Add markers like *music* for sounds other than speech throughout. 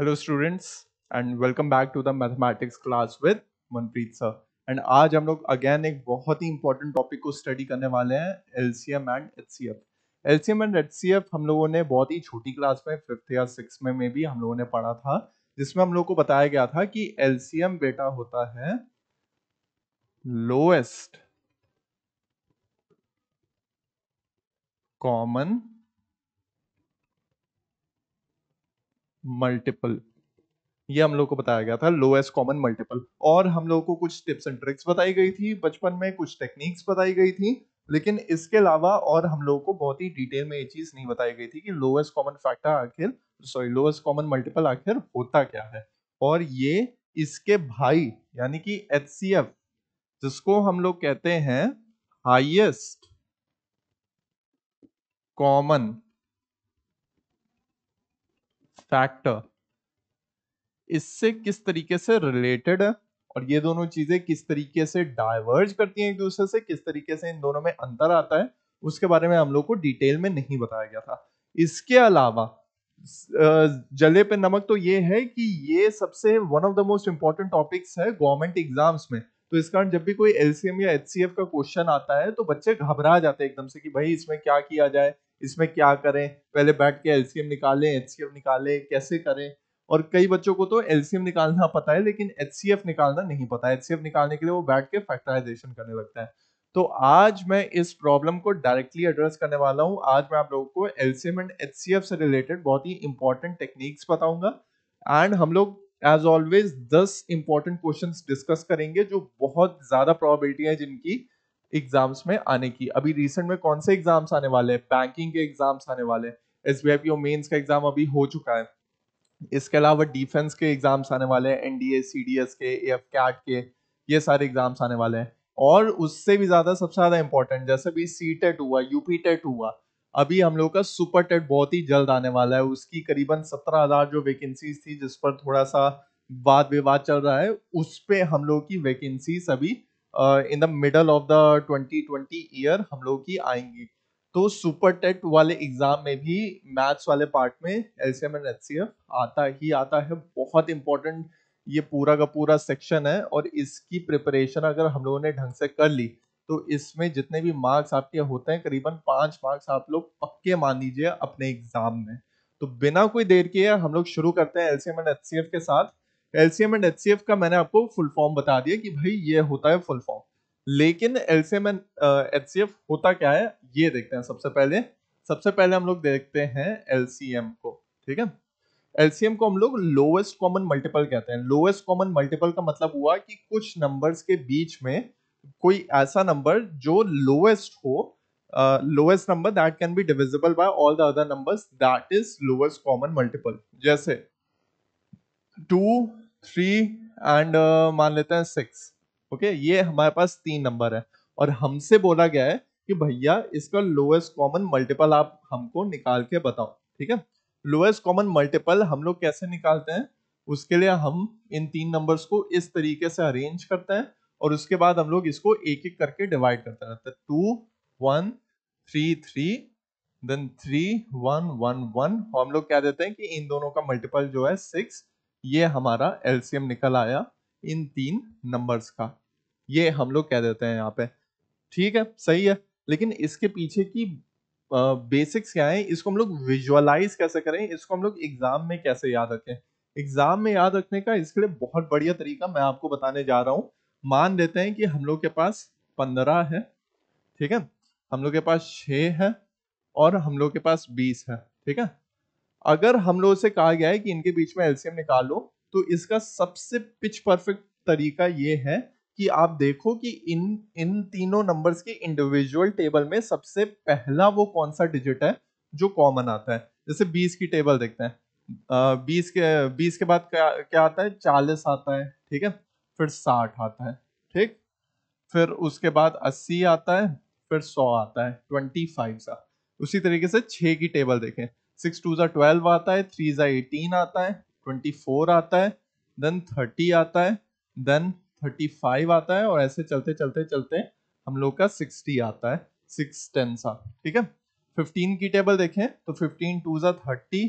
Hello students and welcome back to the mathematics class with Manpreet sir and आज हम लोग again एक बहुत ही इंपॉर्टेंट टॉपिक को स्टडी करने वाले हैं L C M and H C F L C M and H C F हम लोगों ने बहुत ही छोटी क्लास में फिफ्थ या सिक्स में, में भी हम लोगों ने पढ़ा था जिसमें हम लोग को बताया गया था कि एल सी एम बेटा होता है लोएस्ट कॉमन मल्टीपल ये हम लोग को बताया गया था लोएस्ट कॉमन मल्टीपल और हम लोग को कुछ टिप्स एंड ट्रिक्स बताई गई थी बचपन में कुछ टेक्निक्स बताई गई थी लेकिन इसके अलावा और हम लोग को बहुत ही डिटेल में ये चीज नहीं बताई गई थी कि लोएस्ट कॉमन फैक्टर आखिर सॉरी लोएस्ट कॉमन मल्टीपल आखिर होता क्या है और ये इसके भाई यानी कि एच जिसको हम लोग कहते हैं हाइएस्ट कॉमन फैक्टर इससे किस तरीके से रिलेटेड है और ये दोनों चीजें किस तरीके से डाइवर्ज करती हैं एक दूसरे से किस तरीके से इन दोनों में अंतर आता है उसके बारे में हम लोग को डिटेल में नहीं बताया गया था इसके अलावा जले पे नमक तो ये है कि ये सबसे one of the most important topics है गवर्नमेंट एग्जाम्स में तो इस कारण जब भी कोई एलसीएम या एच का क्वेश्चन आता है तो बच्चे घबरा जाते हैं एकदम से कि भाई इसमें क्या किया जाए इसमें क्या करें पहले बैठ के एलसीएम निकालें एच निकालें कैसे करें और कई बच्चों को तो एलसीएम निकालना पता है लेकिन एच निकालना नहीं पता है एच निकालने के लिए वो बैठ के फैक्टराइजेशन करने लगता है तो आज मैं इस प्रॉब्लम को डायरेक्टली एड्रेस करने वाला हूँ आज मैं आप लोगों को एलसीएम एंड एच से रिलेटेड बहुत ही इंपॉर्टेंट टेक्निक्स बताऊंगा एंड हम लोग एज ऑलवेज दस इंपॉर्टेंट क्वेश्चन डिस्कस करेंगे जो बहुत ज्यादा प्रॉबिलिटी है जिनकी एग्जाम्स में आने की अभी रिसेंट में कौन से एग्जाम्स आने वाले हैं बैंकिंग के एग्जाम्स आने वाले एस बी आई मेन्स का एग्जाम अभी हो चुका है इसके अलावा डिफेंस के एग्जाम्स आने वाले हैं एनडीए सीडीएस के ए एफ कैट के ये सारे एग्जाम्स आने वाले हैं और उससे भी ज्यादा सबसे ज्यादा इंपॉर्टेंट जैसे भी सी टेट हुआ यूपी टेट e हुआ अभी हम लोग का सुपर टेट बहुत ही जल्द आने वाला है उसकी करीबन सत्रह हजार जो वैकेंसीज थी जिस पर थोड़ा सा वाद विवाद चल रहा है उस पर हम लोग की वैकेंसीज अभी in the middle of the twenty twenty year हम लोग की आएंगी तो सुपर टेट वाले एग्जाम में भी मैथ्स वाले पार्ट में L C M and F आता ही आता है बहुत इंपॉर्टेंट ये पूरा का पूरा सेक्शन है और इसकी प्रिपरेशन अगर हम लोगों ने ढंग से कर ली तो इसमें जितने भी मार्क्स आपके होते हैं करीबन पांच मार्क्स आप लोग पक्के मान लीजिए अपने एग्जाम में तो बिना कोई देर किए हम लोग शुरू करते हैं एलसीएम एंड एचसीएफ के साथ एलसीएम एंड एचसीएफ का मैंने आपको फुल फॉर्म बता दिया कि भाई ये होता है फुल फॉर्म लेकिन एलसीएम एंड एचसीएफ होता क्या है ये देखते हैं सबसे पहले सबसे पहले हम लोग देखते हैं एलसीएम को ठीक है एलसीएम को हम लोग लोवेस्ट कॉमन मल्टीपल कहते हैं लोवेस्ट कॉमन मल्टीपल का मतलब हुआ कि कुछ नंबर्स के बीच में कोई ऐसा नंबर जो लोएस्ट हो lowest number that can be divisible by all the other numbers that is lowest common multiple जैसे टू थ्री एंड मान लेते हैं सिक्स ओके okay? ये हमारे पास तीन नंबर है और हमसे बोला गया है कि भैया इसका लोएस्ट कॉमन मल्टीपल आप हमको निकाल के बताओ ठीक है लोएस्ट कॉमन मल्टीपल हम लोग कैसे निकालते हैं उसके लिए हम इन तीन नंबर्स को इस तरीके से अरेंज करते हैं और उसके बाद हम लोग इसको एक एक करके डिवाइड करते रहते हैं two one three three then three one one one हम लोग क्या देते हैं कि इन दोनों का मल्टीपल जो है सिक्स ये हमारा एलसीएम निकल आया इन तीन नंबर्स का ये हम लोग कह देते हैं यहाँ पे ठीक है सही है लेकिन इसके पीछे की बेसिक्स क्या है इसको हम लोग विजुअलाइज कैसे करें इसको हम लोग एग्जाम में कैसे याद रखें एग्जाम में याद रखने का इसके लिए बहुत बढ़िया तरीका मैं आपको बताने जा रहा हूँ मान लेते हैं कि हम लोग के पास पंद्रह है ठीक है हम लोग के पास छः है और हम लोग के पास बीस है ठीक है अगर हम लोग से कहा गया है कि इनके बीच में एल्सियम निकालो तो इसका सबसे पिच परफेक्ट तरीका ये है कि आप देखो कि इन इन तीनों नंबर्स के इंडिविजुअल टेबल में सबसे पहला वो कौन सा डिजिट है जो कॉमन आता है जैसे बीस की टेबल देखते हैं बीस के बीस के बाद क्या क्या आता है चालीस आता है ठीक है फिर साठ आता है ठीक फिर उसके बाद अस्सी आता है फिर सौ आता है ट्वेंटी फाइव सा उसी तरीके से छः की टेबल देखें सिक्स टू सा ट्वेल्व आता है थ्री सा एटीन आता है ट्वेंटी फोर आता है देन थर्टी आता है देन थर्टी फाइव आता है और ऐसे चलते चलते चलते हम लोग का सिक्सटी आता है सिक्स टेन सा ठीक है फिफ्टीन की टेबल देखें तो फिफ्टीन टू ज़ा थर्टी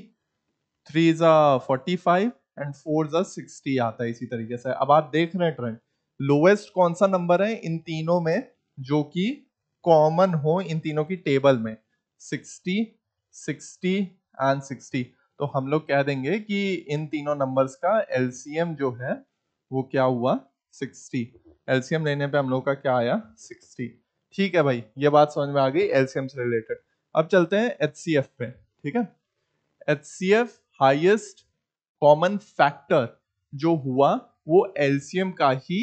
थ्री ज़ा फोर्टी फाइव एंड फोर ज़ा सिक्सटी आता है इसी तरीके से अब आप देख रहे हैं ट्रेंड लोवेस्ट कौन सा नंबर है इन तीनों में जो कि कॉमन हो इन तीनों की टेबल में सिक्सटी सिक्सटी एंड सिक्सटी तो हम लोग कह देंगे कि इन तीनों नंबर्स का एलसीएम जो है वो क्या हुआ सिक्सटी एलसीएम लेने पे हम लोग का क्या आया सिक्सटी ठीक है भाई ये बात समझ में आ गई एलसीएम से रिलेटेड अब चलते हैं एच पे ठीक है एच हाईएस्ट कॉमन फैक्टर जो हुआ वो एल्सियम का ही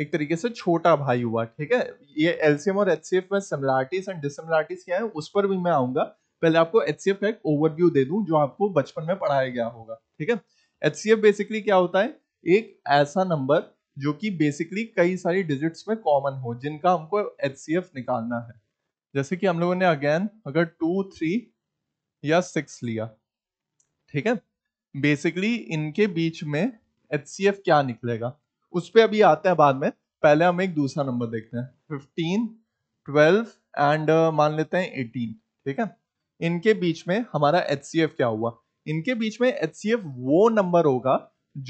एक तरीके से छोटा भाई हुआ ठीक है ये एलसीएम और एचसीएफ में सिमिलरिटीज एंड डिसिमिलरिटीज क्या है उस पर भी मैं आऊंगा पहले आपको एचसीएफ का एक ओवरव्यू दे दूं जो आपको बचपन में पढ़ाया गया होगा ठीक है एच बेसिकली क्या होता है एक ऐसा नंबर जो कि बेसिकली कई सारी डिजिट्स में कॉमन हो जिनका हमको एच निकालना है जैसे कि हम लोगों ने अगेन अगर टू थ्री या सिक्स लिया ठीक है बेसिकली इनके बीच में एच क्या निकलेगा उस पर अभी आते हैं बाद में पहले हम एक दूसरा नंबर देखते हैं फिफ्टीन ट्वेल्व एंड मान लेते हैं एटीन ठीक है इनके बीच में हमारा एच क्या हुआ इनके बीच में एच वो नंबर होगा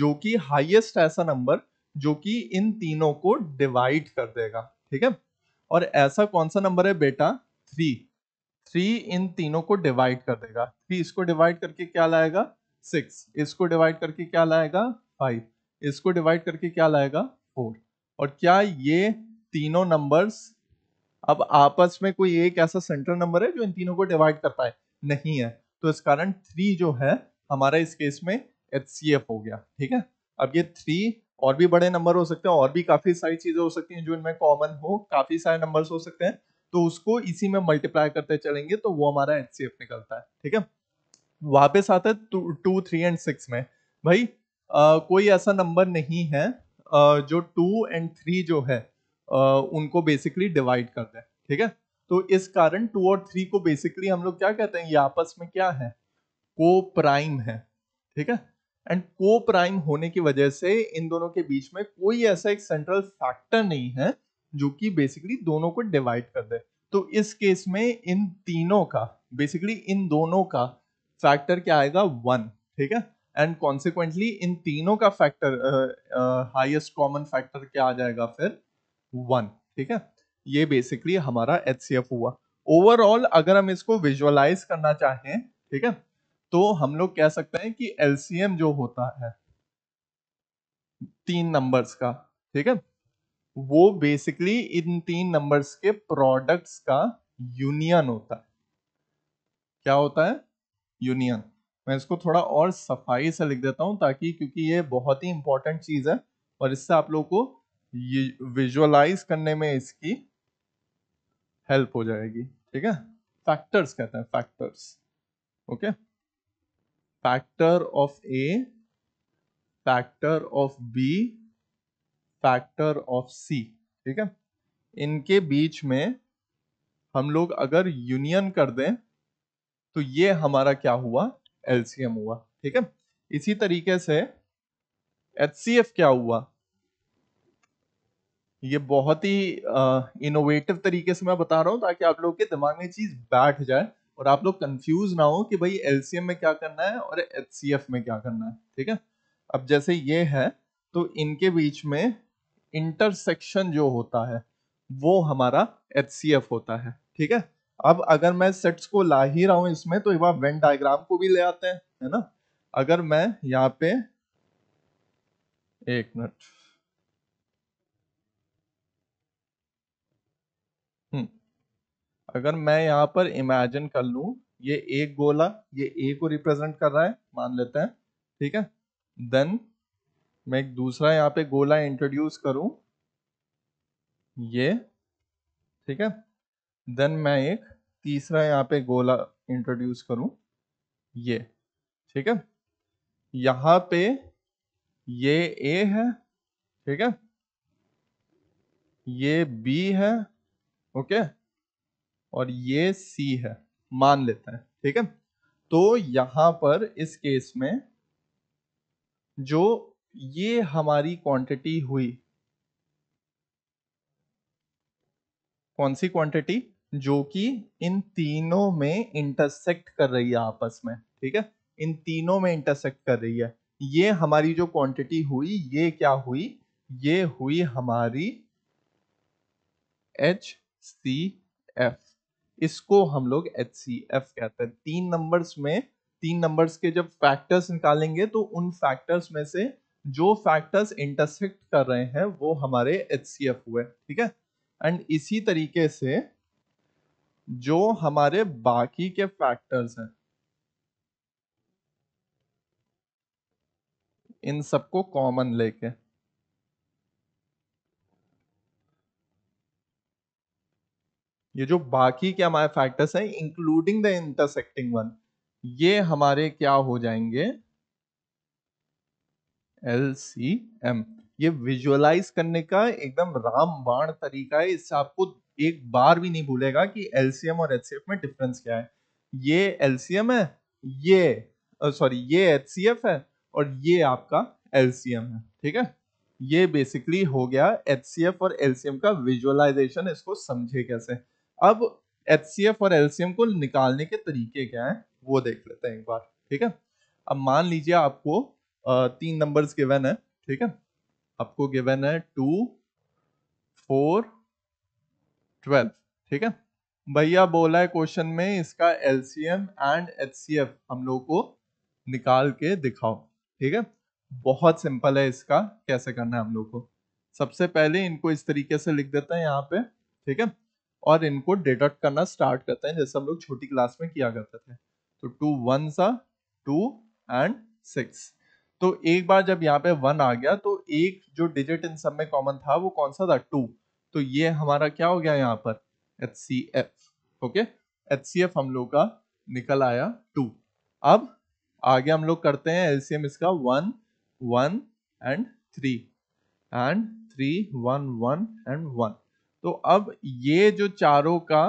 जो कि हाइएस्ट ऐसा नंबर जो कि इन तीनों को डिवाइड कर देगा ठीक है और ऐसा कौन सा नंबर है बेटा थ्री थ्री इन तीनों को डिवाइड कर देगा थ्री इसको डिवाइड करके क्या लाएगा सिक्स इसको डिवाइड करके क्या लाएगा फाइव इसको डिवाइड करके क्या लाएगा फोर और क्या ये तीनों नंबर्स अब आपस में कोई एक ऐसा सेंट्रल नंबर है जो इन तीनों को डिवाइड कर पाए नहीं है तो इस कारण थ्री जो है हमारा इस केस में एच हो गया ठीक है अब ये थ्री और भी बड़े नंबर हो सकते हैं और भी काफी सारी चीजें हो सकती हैं जो इनमें कॉमन हो काफी सारे नंबर्स हो सकते हैं तो उसको इसी में मल्टीप्लाई करते चलेंगे तो वो हमारा एच निकलता है ठीक है वापस आता है टू थ्री एंड सिक्स में भाई आ, कोई ऐसा नंबर नहीं है आ, जो टू एंड थ्री जो है आ, उनको बेसिकली डिवाइड कर दे ठीक है तो इस कारण टू और थ्री को बेसिकली हम लोग क्या कहते हैं ये आपस में क्या है को प्राइम है ठीक है एंड को प्राइम होने की वजह से इन दोनों के बीच में कोई ऐसा एक सेंट्रल फैक्टर नहीं है जो कि बेसिकली दोनों को डिवाइड कर दे तो इस केस में इन तीनों का बेसिकली इन दोनों का फैक्टर क्या आएगा वन ठीक है एंड कॉन्सिक्वेंटली इन तीनों का फैक्टर हाइएस्ट कॉमन फैक्टर क्या आ जाएगा फिर वन ठीक है ये बेसिकली हमारा एच हुआ ओवरऑल अगर हम इसको विजुअलाइज करना चाहें ठीक है तो हम लोग कह सकते हैं कि एलसीएम जो होता है तीन नंबर्स का ठीक है वो बेसिकली इन तीन नंबर्स के प्रोडक्ट्स का यूनियन होता है क्या होता है यूनियन मैं इसको थोड़ा और सफाई से लिख देता हूँ ताकि क्योंकि ये बहुत ही इंपॉर्टेंट चीज़ है और इससे आप लोग को विजुअलाइज करने में इसकी हेल्प हो जाएगी ठीक है फैक्टर्स कहते हैं factors okay factor of A factor of B factor of C ठीक है इनके बीच में हम लोग अगर यूनियन कर दें तो ये हमारा क्या हुआ एलसीएम हुआ ठीक है इसी तरीके से एच क्या हुआ ये बहुत ही इनोवेटिव तरीके से मैं बता रहा हूं ताकि आप लोग के दिमाग में चीज बैठ जाए और आप लोग कंफ्यूज ना हो कि भाई एलसीएम में क्या करना है और एच में क्या करना है ठीक है अब जैसे ये है तो इनके बीच में इंटरसेक्शन जो होता है वो हमारा एच होता है ठीक है अब अगर मैं सेट्स को ला ही रहा हूं इसमें तो वह वेन डायग्राम को भी ले आते हैं है ना अगर मैं यहाँ पे एक मिनट हम्म। अगर मैं यहां पर इमेजिन कर लू ये एक गोला ये ए को रिप्रेजेंट कर रहा है मान लेते हैं ठीक है देन मैं एक दूसरा यहाँ पे गोला इंट्रोड्यूस करूं ये ठीक है देन मैं एक तीसरा यहाँ पे गोला इंट्रोड्यूस करूं ये ठीक है यहां पे ये ए है ठीक है ये बी है ओके और ये सी है मान लेते हैं ठीक है तो यहां पर इस केस में जो ये हमारी क्वांटिटी हुई कौन सी क्वांटिटी जो कि इन तीनों में इंटरसेक्ट कर रही है आपस में ठीक है इन तीनों में इंटरसेक्ट कर रही है ये हमारी जो क्वांटिटी हुई ये क्या हुई ये हुई हमारी एच सी एफ इसको हम लोग एच सी एफ कहते हैं तीन नंबर्स में तीन नंबर्स के जब फैक्टर्स निकालेंगे तो उन फैक्टर्स में से जो फैक्टर्स इंटरसेक्ट कर रहे हैं वो हमारे एच सी एफ हुए ठीक है एंड इसी तरीके से जो हमारे बाकी के फैक्टर्स हैं इन सबको कॉमन लेके ये जो बाकी के हमारे फैक्टर्स हैं इंक्लूडिंग द इंटरसेक्टिंग वन ये हमारे क्या हो जाएंगे एल सी एम ये विजुअलाइज करने का एकदम रामबाण तरीका है इससे आपको एक बार भी नहीं भूलेगा कि एलसीएम और एचसीएफ में डिफरेंस क्या है ये एलसीएम है ये सॉरी ये एचसीएफ है और ये आपका एलसीएम है ठीक है ये बेसिकली हो गया एचसीएफ और एलसीएम का विजुअलाइजेशन इसको समझे कैसे अब एचसीएफ और एलसीएम को निकालने के तरीके क्या है वो देख लेते हैं एक बार ठीक है अब मान लीजिए आपको तीन नंबर्स गिवन है ठीक है आपको गिवन है टू फोर ट्वेल्व ठीक है भैया बोला है क्वेश्चन में इसका एलसीएम एंड एचसीएफ हम लोग को निकाल के दिखाओ ठीक है बहुत सिंपल है इसका कैसे करना है हम लोग को सबसे पहले इनको इस तरीके से लिख देते हैं यहाँ पे ठीक है और इनको डिडक्ट करना स्टार्ट करते हैं जैसे हम लोग छोटी क्लास में किया करते थे तो टू वन सा टू एंड सिक्स तो एक बार जब यहाँ पे वन आ गया तो एक जो डिजिट इन सब में कॉमन था वो कौन सा था टू तो ये हमारा क्या हो गया यहाँ पर H C F okay H C F हम लोग का निकल आया टू अब आगे हम लोग करते हैं एलसीएम इसका one one and three and three one one and one तो अब ये जो चारों का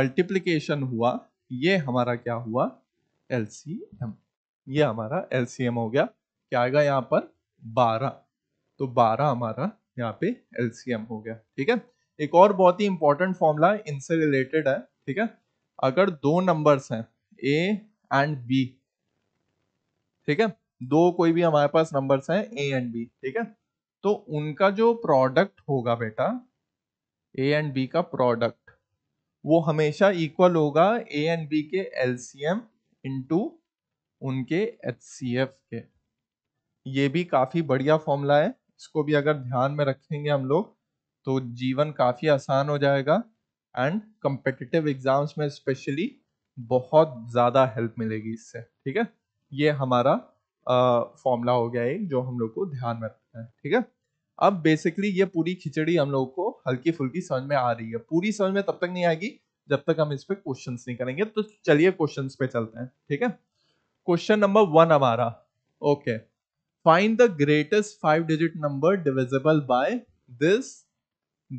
मल्टीप्लीकेशन हुआ ये हमारा क्या हुआ एम ये हमारा एम हो गया क्या आएगा यहाँ पर बारह तो बारह हमारा यहाँ पे एलसीएम हो गया ठीक है एक और बहुत ही इंपॉर्टेंट फॉर्मूला इनसे रिलेटेड है ठीक है अगर दो नंबर्स हैं ए एंड बी ठीक है दो कोई भी हमारे पास नंबर्स हैं ए एंड बी ठीक है तो उनका जो प्रोडक्ट होगा बेटा ए एंड बी का प्रोडक्ट वो हमेशा इक्वल होगा ए एंड बी के एलसीएम इनटू उनके एचसीएफ के ये भी काफी बढ़िया फॉर्मूला है इसको भी अगर ध्यान में रखेंगे हम लोग तो जीवन काफ़ी आसान हो जाएगा एंड कम्पिटिटिव एग्ज़ाम्स में स्पेशली बहुत ज़्यादा हेल्प मिलेगी इससे ठीक है ये हमारा फॉर्मूला हो गया एक जो हम लोग को ध्यान में रखना है ठीक है अब बेसिकली ये पूरी खिचड़ी हम लोग को हल्की फुल्की समझ में आ रही है पूरी समझ में तब तक नहीं आएगी जब तक हम इस पर क्वेश्चन नहीं करेंगे तो चलिए क्वेश्चन पे चलते हैं ठीक है क्वेश्चन नंबर वन हमारा okay okay. find the greatest five digit number divisible by this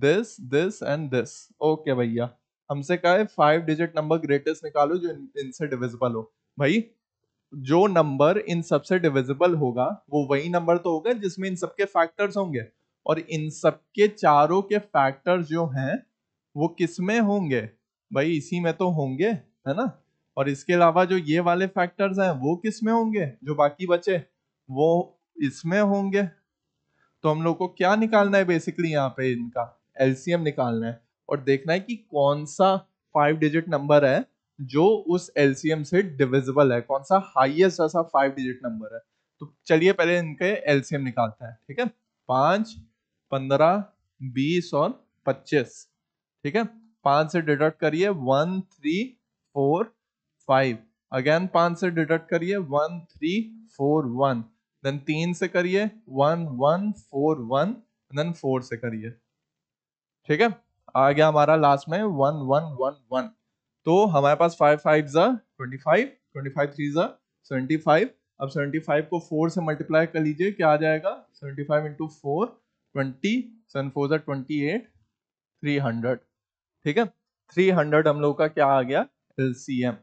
this this and this okay okay, भैया हमसे कहा है फाइव डिजिट नंबर ग्रेटेस्ट निकालो जो इनसे डिविजिबल हो भाई जो नंबर इन सबसे डिविजिबल होगा वो वही नंबर तो होगा जिसमें इन सबके फैक्टर्स होंगे और इन सबके चारों के फैक्टर्स जो हैं वो किस में होंगे भाई इसी में तो होंगे है ना और इसके अलावा जो ये वाले फैक्टर्स हैं वो किस में होंगे जो बाकी बचे वो इसमें होंगे तो हम लोग को क्या निकालना है बेसिकली यहाँ पे इनका एलसीएम निकालना है और देखना है कि कौन सा फाइव डिजिट नंबर है जो उस एलसीएम से डिविजिबल है कौन सा हाइएस्ट ऐसा फाइव डिजिट नंबर है तो चलिए पहले इनके एलसीएम निकालते हैं ठीक है पांच पंद्रह बीस और पच्चीस ठीक है पांच से डिडक्ट करिए one three four five again पांच से डिडक्ट करिए one three four one then तीन से करिए one one four one then four से करिए ठीक है आ गया हमारा लास्ट में वन वन वन वन तो हमारे पास फाइव फाइव ज़ा twenty five twenty five three ज़ा सेवेंटी फाइव अब सेवेंटी फाइव को फोर से मल्टीप्लाई कर लीजिए क्या आ जाएगा seventy five into four twenty seven four ज़ा ट्वेंटी एट थ्री हंड्रेड ठीक है थ्री हंड्रेड हम लोग का क्या आ गया L C M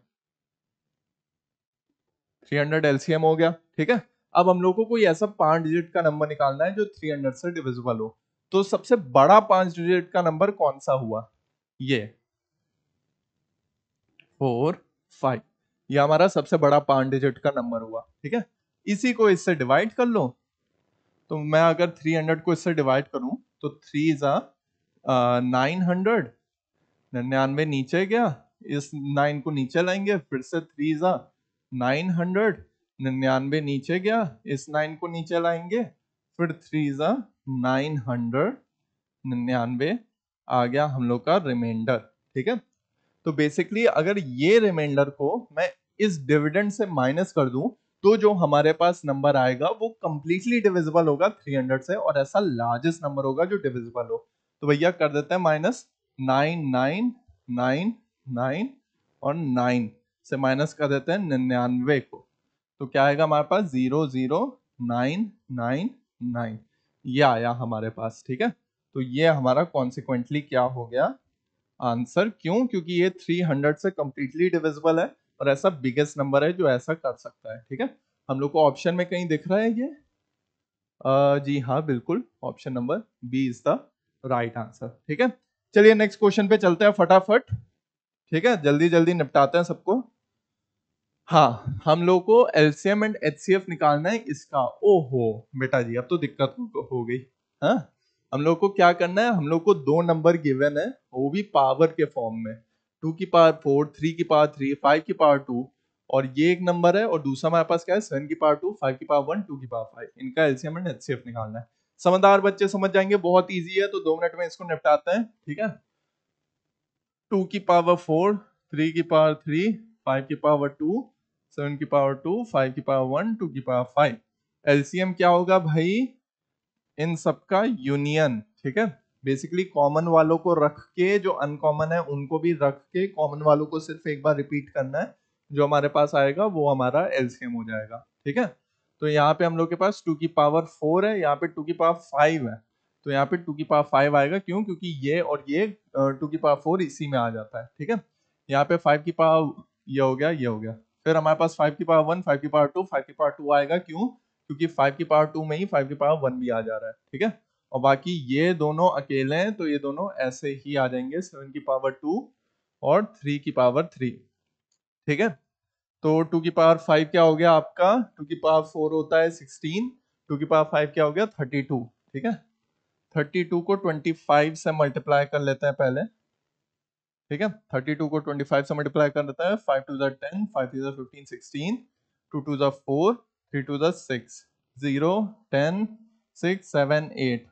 three hundred L C M हो गया ठीक है अब हम लोगों को ऐसा पांच डिजिट का नंबर निकालना है जो थ्री हंड्रेड से डिविजिबल हो तो सबसे बड़ा पांच डिजिट का नंबर कौन सा हुआ ये फोर फाइव ये हमारा सबसे बड़ा पांच डिजिट का नंबर हुआ ठीक है इसी को इससे डिवाइड कर लो तो मैं अगर 300 को इससे डिवाइड करूं तो थ्री जा नाइन हंड्रेड निन्यानवे नीचे गया इस नाइन को नीचे लाएंगे फिर से थ्री जा नाइन हंड्रेड निन्यानवे नीचे गया इस नाइन को नीचे लाएंगे फिर थ्री ज़ा नाइन हंड्रेड निन्यानवे आ गया हम लोग का रिमाइंडर ठीक है तो बेसिकली अगर ये रिमाइंडर को मैं इस डिविडेंड से माइनस कर दूं तो जो हमारे पास नंबर आएगा वो कंप्लीटली डिविजिबल होगा 300 से और ऐसा लार्जेस्ट नंबर होगा जो डिविजिबल हो तो भैया कर देते हैं minus nine nine nine nine और नाइन से माइनस कर देते हैं निन्यानवे को तो क्या आएगा हमारे पास zero zero nine nine nine ये आया हमारे पास ठीक है तो ये हमारा कॉन्सिक्वेंटली क्या हो गया आंसर क्यों क्योंकि ये 300 से कम्प्लीटली डिविजिबल है और ऐसा बिगेस्ट नंबर है जो ऐसा कर सकता है ठीक है हम लोग को ऑप्शन में कहीं दिख रहा है ये आ, जी हाँ बिल्कुल option number B is the right answer ठीक है चलिए नेक्स्ट क्वेश्चन पे चलते हैं फटाफट ठीक है जल्दी जल्दी निपटाते हैं सबको हाँ हम लोग को एलसीएम एंड एच निकालना है इसका ओहो बेटा जी अब तो दिक्कत हो गई हाँ हम लोग को क्या करना है हम लोग को दो नंबर गिवन है वो भी पावर के फॉर्म में टू की पावर फोर थ्री की पावर थ्री फाइव की पावर टू और ये एक नंबर है और दूसरा हमारे पास क्या है सेवन की पावर टू फाइव की पावर वन टू की पावर फाइव इनका एलसीएम एंड एच निकालना है समझदार बच्चे समझ जाएंगे बहुत ईजी है तो दो मिनट में इसको निपटाते हैं ठीक है टू की पावर फोर थ्री की पावर थ्री फाइव की पावर टू सेवन की पावर टू फाइव की पावर वन टू की पावर फाइव एलसीएम क्या होगा भाई इन सबका यूनियन ठीक है बेसिकली कॉमन वालों को रख के जो अनकॉमन है उनको भी रख के कॉमन वालों को सिर्फ एक बार रिपीट करना है जो हमारे पास आएगा वो हमारा एलसीएम हो जाएगा ठीक है तो यहाँ पे हम लोग के पास टू की पावर फोर है यहाँ पे टू की पावर फाइव है तो यहाँ पे टू की पावर फाइव आएगा क्यों क्योंकि ये और ये टू की पावर फोर इसी में आ जाता है ठीक है यहाँ पे फाइव की पावर ये हो गया ये हो गया फिर हमारे पास फाइव की पावर वन फाइव की पावर टू फाइव की पावर टू आएगा क्यों क्योंकि फाइव की पावर टू में ही फाइव की पावर वन भी आ जा रहा है ठीक है और बाकी ये दोनों अकेले हैं तो ये दोनों ऐसे ही आ जाएंगे सेवन की पावर टू और थ्री की पावर थ्री ठीक है तो टू की पावर फाइव क्या हो गया आपका टू की पावर फोर होता है सिक्सटीन टू की पावर फाइव क्या हो गया थर्टी टू ठीक है थर्टी टू को ट्वेंटी फाइव से मल्टीप्लाई कर लेते हैं पहले ठीक है टू को फाइव से मल्टीप्लाई कर देता है five two ten five three fifteen sixteen two two four three two zero ten six seven eight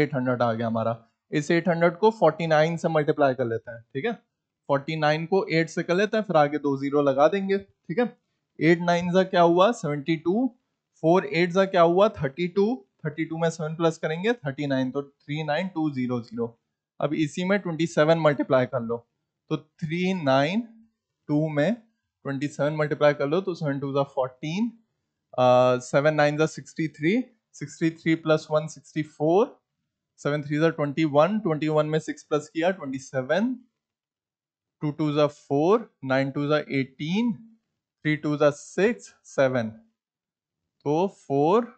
eight hundred आ गया हमारा इस हंड्रेड को नाइन से मल्टीप्लाई कर लेते हैं ठीक है नाइन को एट से कर लेते हैं फिर आगे दो जीरो लगा देंगे ठीक है एट नाइन ज़ा क्या हुआ टू फोर एट ज़ा क्या हुआ थर्टी टू में सेवन प्लस करेंगे नाइन तो जीरो अब इसी में सेवन मल्टीप्लाई कर लो तो थ्री नाइन टू में ट्वेंटी सेवन मल्टीप्लाई कर लो तो सेवन टू जो फोर्टीन सेवन नाइन जो sixty three sixty three plus one sixty four seven three जो ट्वेंटी वन ट्वेंटी वन में सिक्स प्लस किया ट्वेंटी सेवन टू टू जो फोर नाइन टू जो एटीन थ्री टू जो six seven तो four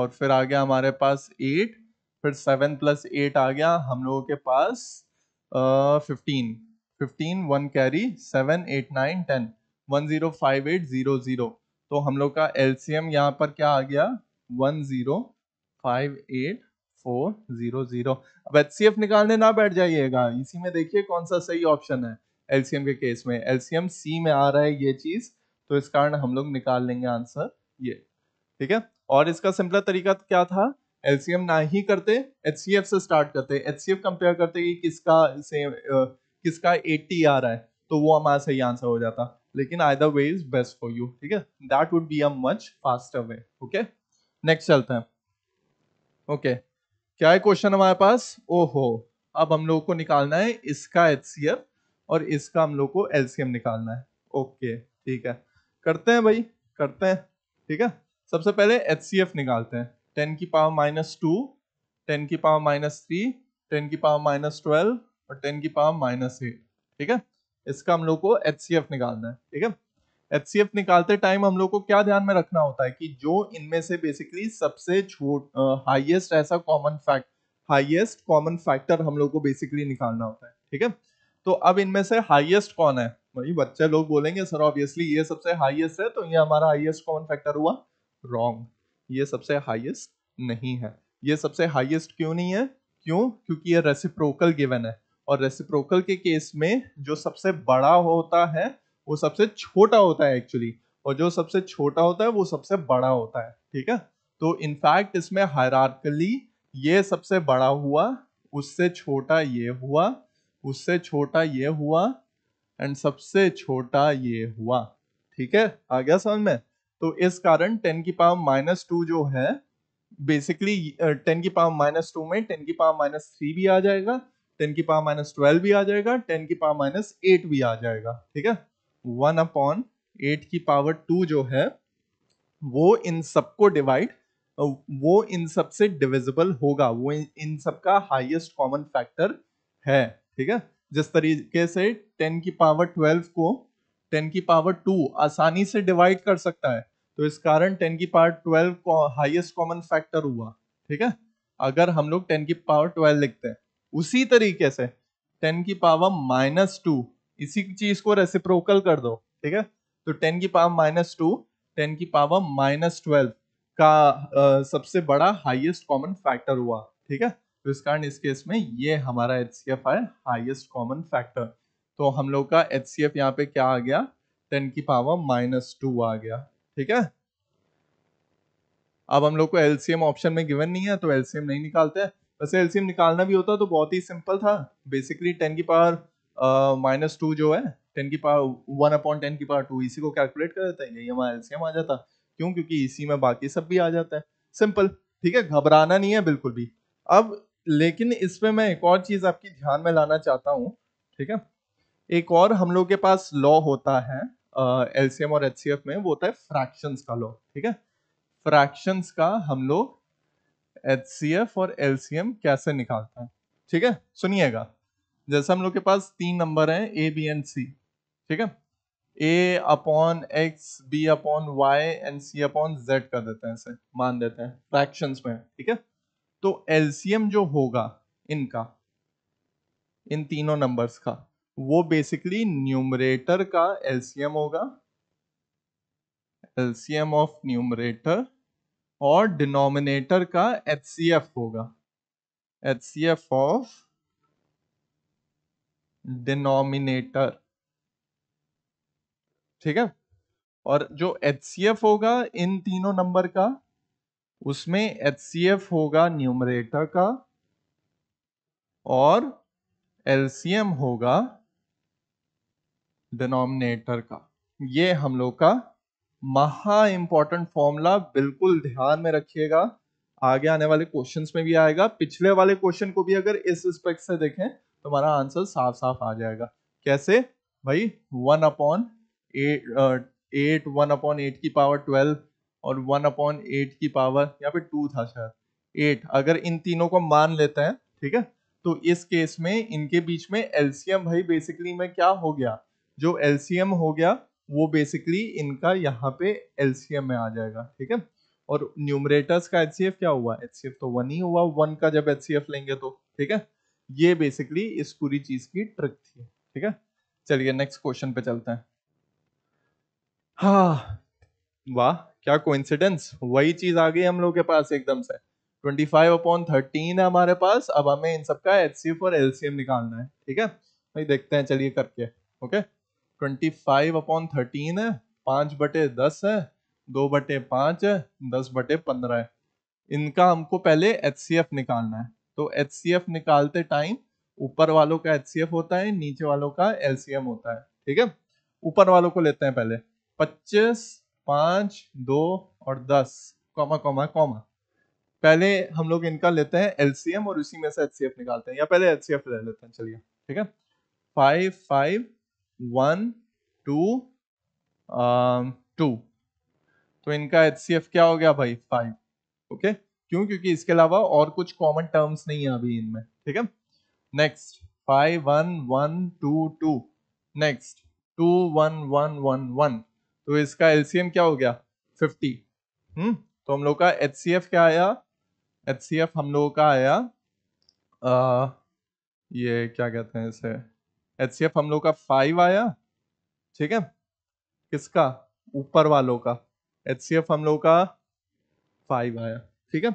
और फिर आ गया हमारे पास एट फिर सेवन प्लस एट आ गया हम लोगों के पास fifteen uh, fifteen one carry seven eight nine ten one zero five eight zero zero तो हम लोग का एलसीएम यहाँ पर क्या आ गया one zero five eight four zero zero अब एच निकालने ना बैठ जाइएगा इसी में देखिए कौन सा सही ऑप्शन है एलसीएम के केस में एलसीएम सी में आ रहा है ये चीज तो इस कारण हम लोग निकाल लेंगे आंसर ये ठीक है और इसका सिंपलर तरीका क्या था एलसीएम ना ही करते एच से स्टार्ट करते एच कंपेयर करते कि किसका सेम किसका एट्टी आ रहा है तो वो हमारा सही आंसर हो जाता लेकिन I way is best for you ठीक है that would be a much faster way okay next चलते हैं ओके क्या है क्वेश्चन हमारे पास ओहो अब हम लोग को निकालना है इसका एच और इसका हम लोग को एलसीएम निकालना है ओके okay, ठीक है करते हैं भाई करते हैं ठीक है सबसे पहले एच निकालते हैं टेन की पावर माइनस टू टेन की पावर माइनस थ्री टेन की पावर माइनस ट्वेल्व और टेन की पावर माइनस एट ठीक है इसका हम लोग को एच निकालना है ठीक है एच निकालते टाइम हम लोग को क्या ध्यान में रखना होता है कि जो इनमें से बेसिकली सबसे छोट हाइएस्ट ऐसा common fact highest common factor हम लोग को बेसिकली निकालना होता है ठीक है तो अब इनमें से हाइएस्ट कौन है वही बच्चे लोग बोलेंगे सर ऑब्वियसली ये सबसे हाइएस्ट है तो ये हमारा हाइएस्ट कॉमन फैक्टर हुआ रॉन्ग ये सबसे हाइएस्ट नहीं है ये सबसे हाइएस्ट क्यों नहीं है क्यों क्योंकि ये रेसिप्रोकल गिवन है और रेसिप्रोकल के केस में जो सबसे बड़ा होता है वो सबसे छोटा होता है एक्चुअली और जो सबसे छोटा होता है वो सबसे बड़ा होता है ठीक है तो इनफैक्ट इसमें हायरार्कली ये सबसे बड़ा हुआ उससे छोटा ये हुआ उससे छोटा ये हुआ एंड सबसे छोटा ये हुआ ठीक है आ गया समझ में तो इस कारण टेन की पावर माइनस टू जो है बेसिकली टेन की पावर माइनस टू में टेन की पावर माइनस थ्री भी आ जाएगा टेन की पावर माइनस ट्वेल्व भी आ जाएगा टेन की पावर माइनस एट भी आ जाएगा ठीक है वन अपॉन एट की पावर टू जो है वो इन सबको डिवाइड वो इन सब से डिविजिबल होगा वो इन सबका हाइएस्ट कॉमन फैक्टर है ठीक है जिस तरीके से टेन की पावर ट्वेल्व को टेन की पावर टू आसानी से डिवाइड कर सकता है तो इस कारण टेन की पावर ट्वेल्व को हाईएस्ट कॉमन फैक्टर हुआ ठीक है अगर हम लोग टेन की पावर ट्वेल्व लिखते हैं उसी तरीके से टेन की पावर माइनस टू इसी चीज को रेसिप्रोकल कर दो ठीक है तो टेन की पावर माइनस टू टेन की पावर माइनस ट्वेल्व का आ, सबसे बड़ा हाईएस्ट कॉमन फैक्टर हुआ ठीक है तो इस कारण इस केस में ये हमारा एच सी एफ है हाइएस्ट कॉमन फैक्टर तो हम लोग का एच सी एफ यहाँ पे क्या आ गया टेन की पावर माइनस टू आ गया ठीक है अब हम लोग को एलसीएम ऑप्शन में गिवन नहीं है तो एलसीएम नहीं निकालते हैं वैसे एलसीएम निकालना भी होता तो बहुत ही सिंपल था बेसिकली टेन की पावर माइनस टू जो है टेन की पावर वन अपॉन टेन की पावर टू इसी को कैलकुलेट कर देता है यही हमारा एलसीएम आ जाता क्यों क्योंकि इसी में बाकी सब भी आ जाता है सिंपल ठीक है घबराना नहीं है बिल्कुल भी अब लेकिन इसमें मैं एक और चीज़ आपकी ध्यान में लाना चाहता हूँ ठीक है एक और हम लोग के पास लॉ होता है एलसीएम और एचसीएफ में वो होता है फ्रैक्शंस का लॉ ठीक है फ्रैक्शंस का हम लोग एच सी एफ और एल कैसे निकालते हैं ठीक है सुनिएगा जैसे हम लोग के पास तीन नंबर हैं ए बी एंड सी ठीक है A upon X B upon Y and C upon Z कर देते हैं इसे मान देते हैं फ्रैक्शंस में ठीक है तो एम जो होगा इनका इन तीनों नंबर्स का वो बेसिकली न्यूमरेटर का एलसीएम होगा एलसीएम ऑफ न्यूमरेटर और डिनोमिनेटर का एच सी एफ होगा H C F of denominator ठीक है और जो एच सी एफ होगा इन तीनों नंबर का उसमें एच सी एफ होगा न्यूमरेटर का और एलसीएम होगा डिनोमिनेटर का ये हम लोग का महा इंपॉर्टेंट फॉर्मूला बिल्कुल ध्यान में रखिएगा आगे आने वाले क्वेश्चंस में भी आएगा पिछले वाले क्वेश्चन को भी अगर इस रिस्पेक्ट से देखें तो हमारा आंसर साफ साफ आ जाएगा कैसे भाई one upon eight eight one upon eight की पावर ट्वेल्व और वन अपॉन एट की पावर यहाँ पे टू था शायद एट अगर इन तीनों को मान लेते हैं ठीक है तो इस केस में इनके बीच में एलसीएम भाई बेसिकली में क्या हो गया जो एलसीएम हो गया वो बेसिकली इनका यहाँ पे एल में आ जाएगा ठीक है और न्यूमरेटर्स का एच क्या हुआ एच तो वन ही हुआ वन का जब एच लेंगे तो ठीक है ये बेसिकली इस पूरी चीज की ट्रिक थी ठीक है चलिए नेक्स्ट क्वेश्चन पे चलते हैं हा वाह क्या कोइंसिडेंस वही चीज आ गई हम लोग के पास एकदम से 25 अपॉन 13 है हमारे पास अब हमें इन सबका एच और एल निकालना है ठीक है भाई देखते हैं चलिए करके okay okay? Twenty five upon thirteen है पांच बटे दस है दो बटे पांच है दस बटे पंद्रह है इनका हमको पहले एच निकालना है तो एच निकालते टाइम ऊपर वालों का एच होता है नीचे वालों का एलसीएम होता है ठीक है ऊपर वालों को लेते हैं पहले पच्चीस पांच दो और दस कॉमा कॉमा कॉमा पहले हम लोग इनका लेते हैं एलसीएम और उसी में से एच निकालते हैं या पहले एच ले लेते हैं चलिए ठीक है five five one two um, two तो इनका एच क्या हो गया भाई फाइव ओके क्यों क्योंकि इसके अलावा और कुछ कॉमन टर्म्स नहीं है अभी इनमें ठीक है next five one one two two next two one one one one तो इसका एलसीएम क्या हो गया फिफ्टी हम्म तो हम लोग का एच क्या आया एच हम लोगों का आया आ, uh, ये क्या कहते हैं इसे एच सी एफ हम लोग का फाइव आया ठीक है किसका ऊपर वालों का एच सी एफ हम लोग का फाइव आया ठीक है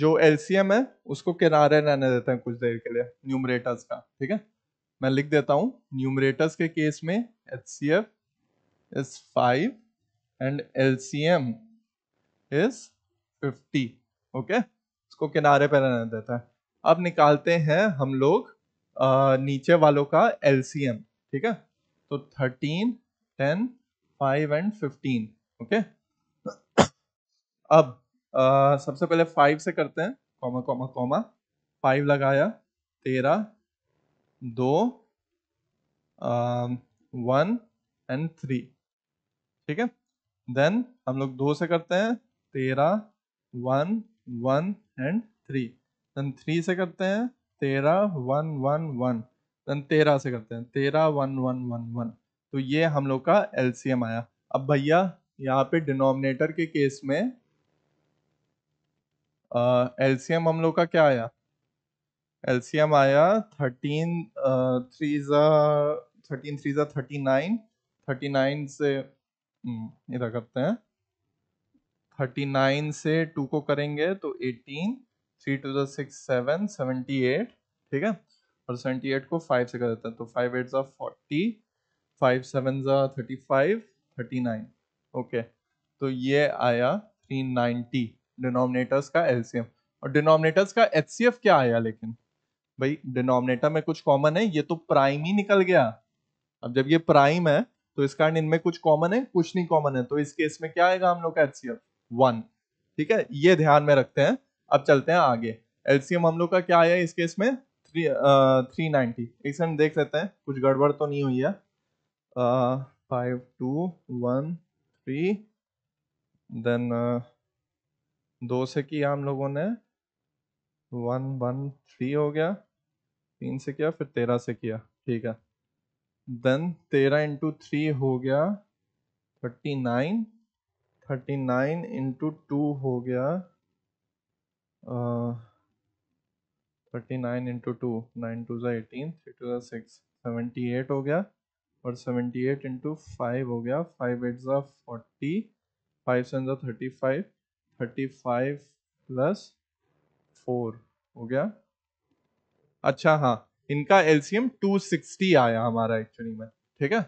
जो एल सी एम है उसको किनारे रहने देते हैं कुछ देर के लिए न्यूमरेटर्स का ठीक है मैं लिख देता हूं न्यूमरेटर्स के केस में H C F is five and L C M is fifty okay इसको किनारे पर रहने देता है अब निकालते हैं हम लोग नीचे वालों का एलसीएम ठीक है तो thirteen ten five and fifteen okay अब आ, सबसे पहले फाइव से करते हैं कॉमा कॉमा कॉमा फाइव लगाया तेरह दो वन एंड थ्री ठीक है देन हम लोग दो से करते हैं तेरह one one and three then three से करते हैं तेरह वन वन वन देन तेरह से करते हैं तेरह वन वन वन वन तो ये हम लोग का एलसीएम आया अब भैया यहाँ पे डिनोमिनेटर के केस में एलसीएम हम लोग का क्या आया एल आया थर्टीन थ्री ज़ा थर्टीन थ्री ज़ा थर्टी नाइन थर्टी नाइन से हम्म, इधर करते हैं थर्टी नाइन से टू को करेंगे तो एटीन थ्री टू जो सिक्स सेवन सेवेंटी एट ठीक है और सेवेंटी एट को फाइव से कर देते हैं तो फाइव एट ज़ा फोर्टी फाइव सेवन ज़ा thirty five thirty nine okay तो ये आया थ्री नाइन्टी डिनोमिनेटर्स का एलसीएम और डिनोमिनेटर्स का एच क्या आया लेकिन भाई डिनोमिनेटर में कुछ कॉमन है ये तो प्राइम ही निकल गया अब जब ये प्राइम है तो इस कारण इनमें कुछ कॉमन है कुछ नहीं कॉमन है तो इस केस में क्या आएगा हम लोग का एच वन ठीक है ये ध्यान में रखते हैं अब चलते हैं आगे एलसीएम हम लोग का क्या आया इस केस में थ्री थ्री नाइनटी एक सेकंड देख लेते हैं कुछ गड़बड़ तो नहीं हुई है five two one three then दो से किया हम लोगों ने वन वन थ्री हो गया तीन से किया फिर तेरह से किया ठीक है देन तेरह इंटू थ्री हो गया thirty nine thirty nine into two हो गया thirty nine into two nine two ज़ा एटीन थ्री टू ज़ा सेवेंटी एट हो गया और सेवेंटी एट इंटू फाइव हो गया फाइव एट ज़ा फोर्टी फाइव सेवन ज़ा thirty five thirty five plus four हो गया अच्छा हाँ इनका एलसीएम टू सिक्सटी आया हमारा एक्चुअली में ठीक है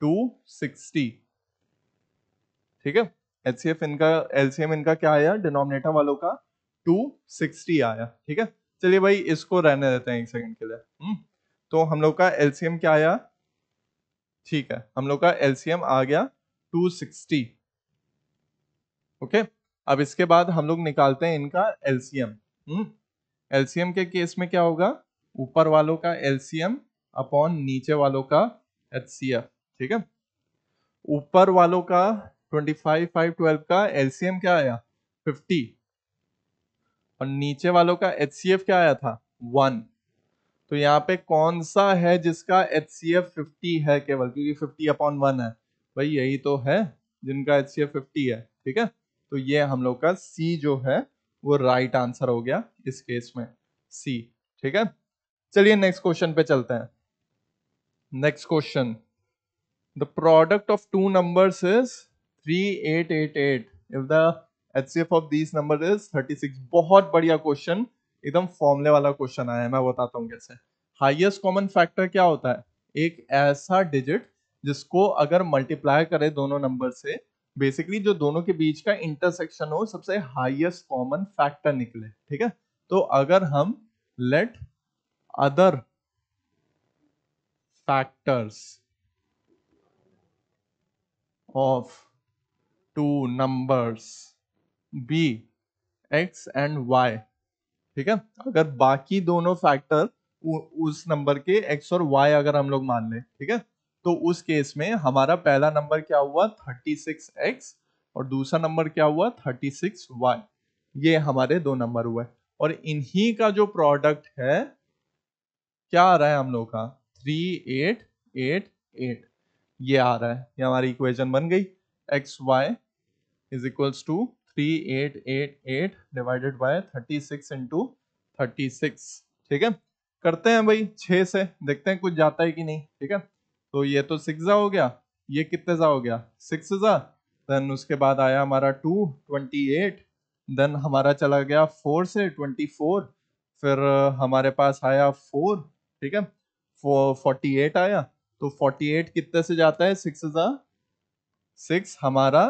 टू सिक्सटी ठीक है एचसीएफ इनका एलसीएम इनका क्या आया डिनोमिनेटर वालों का 260 आया ठीक है चलिए भाई इसको रहने देते हैं एक सेकंड के लिए हम्म तो हम लोग का एलसीएम क्या आया ठीक है हम लोग का एलसीएम आ गया 260 ओके अब इसके बाद हम लोग निकालते हैं इनका एलसीएम हम्म, एलसीएम के केस में क्या होगा ऊपर वालों का एलसीएम अपॉन नीचे वालों का एचसीएफ ठीक है ऊपर वालों का 25 फाइव ट्वेल्व का एलसीएम क्या आया फिफ्टी और नीचे वालों का एच क्या आया था वन तो यहाँ पे कौन सा है जिसका एच सी एफ फिफ्टी है केवल क्योंकि फिफ्टी अपॉन वन है भाई यही तो है जिनका एच सी एफ फिफ्टी है ठीक है तो ये हम लोग का सी जो है वो राइट आंसर हो गया इस केस में सी ठीक है चलिए नेक्स्ट क्वेश्चन पे चलते हैं next question the product of two numbers is three eight eight eight if the HCF of these number is 36 बहुत बढ़िया क्वेश्चन एकदम फॉर्मले वाला क्वेश्चन आया है मैं बताता हूँ कैसे हाइएस्ट कॉमन फैक्टर क्या होता है एक ऐसा डिजिट जिसको अगर मल्टीप्लाई करे दोनों नंबर से बेसिकली जो दोनों के बीच का इंटरसेक्शन हो सबसे हाइएस्ट कॉमन फैक्टर निकले ठीक है तो अगर हम let other factors of two numbers be X and Y ठीक है अगर बाकी दोनों फैक्टर उस नंबर के एक्स और वाई अगर हम लोग मान लें ठीक है तो उस केस में हमारा पहला नंबर क्या हुआ थर्टी सिक्स एक्स और दूसरा नंबर क्या हुआ थर्टी सिक्स वाई ये हमारे दो नंबर हुए और इन्हीं का जो प्रोडक्ट है क्या आ रहा है हम लोग का थ्री एट एट एट ये आ रहा है ये हमारी इक्वेशन बन गई X Y is equals to three eight eight eight divided by thirty six into thirty six ठीक है करते हैं भाई छह से देखते हैं कुछ जाता है कि नहीं ठीक है तो ये तो सिक्स हो गया ये कितने हो गया सिक्स देन उसके बाद आया हमारा टू ट्वेंटी एट देन हमारा चला गया फोर से ट्वेंटी फोर फिर हमारे पास आया फोर ठीक है फोर्टी एट आया तो फोर्टी एट कितने से जाता है सिक्स जा सिक्स हमारा